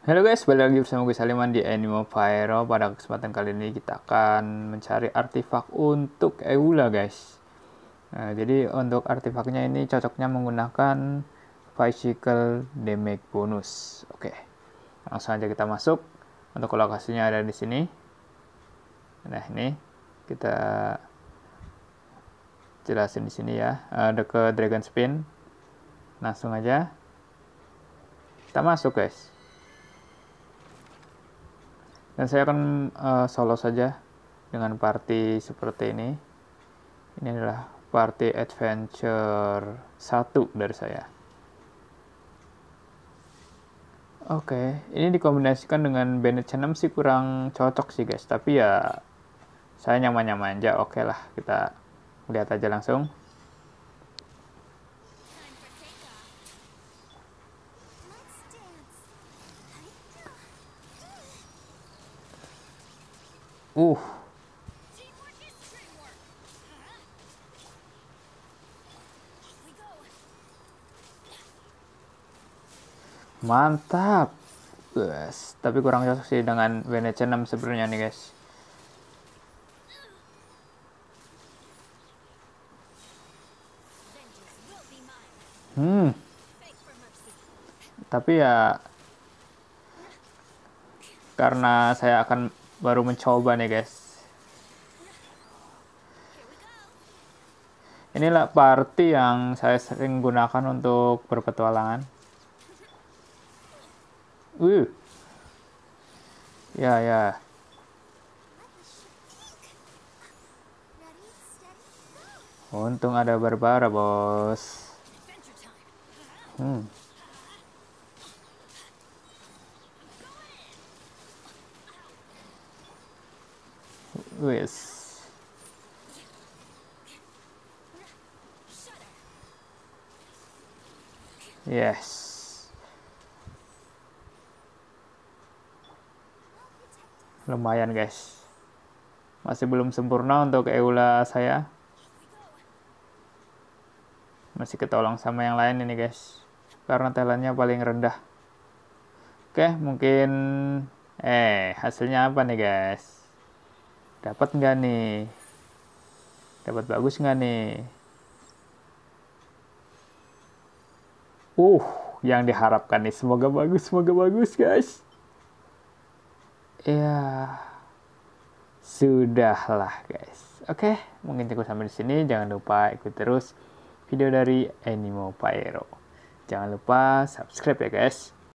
Halo guys, balik lagi bersama gue Saliman di Animal Pyro. Pada kesempatan kali ini kita akan mencari artefak untuk Eula guys. Nah, jadi untuk artefaknya ini cocoknya menggunakan Physical Damage Bonus. Oke, langsung aja kita masuk. Untuk lokasinya ada di sini. Nah ini kita jelasin di sini ya. Eh, ada ke Dragon Spin. Langsung aja kita masuk guys dan saya akan uh, solo saja dengan party seperti ini ini adalah party adventure 1 dari saya oke okay. ini dikombinasikan dengan bandit Chatham sih kurang cocok sih guys tapi ya saya nyaman-nyaman aja oke okay lah kita lihat aja langsung Uh. Mantap. Yes. Tapi kurang cocok sih dengan Bene 6 sebenarnya nih guys. Hmm. Tapi ya karena saya akan baru mencoba nih guys inilah party yang saya sering gunakan untuk berpetualangan Wih, uh. ya ya untung ada Barbara bos hmm Wes. Yes. Lumayan guys. Masih belum sempurna untuk Eula saya. Masih ketolong sama yang lain ini guys. Karena talentnya paling rendah. Oke, mungkin... Eh, hasilnya apa nih guys? dapat nggak nih dapat bagus nggak nih uh yang diharapkan nih semoga bagus semoga bagus guys ya sudahlah guys oke okay, mungkin cukup sampai di sini jangan lupa ikut terus video dari Animo Pyro. jangan lupa subscribe ya guys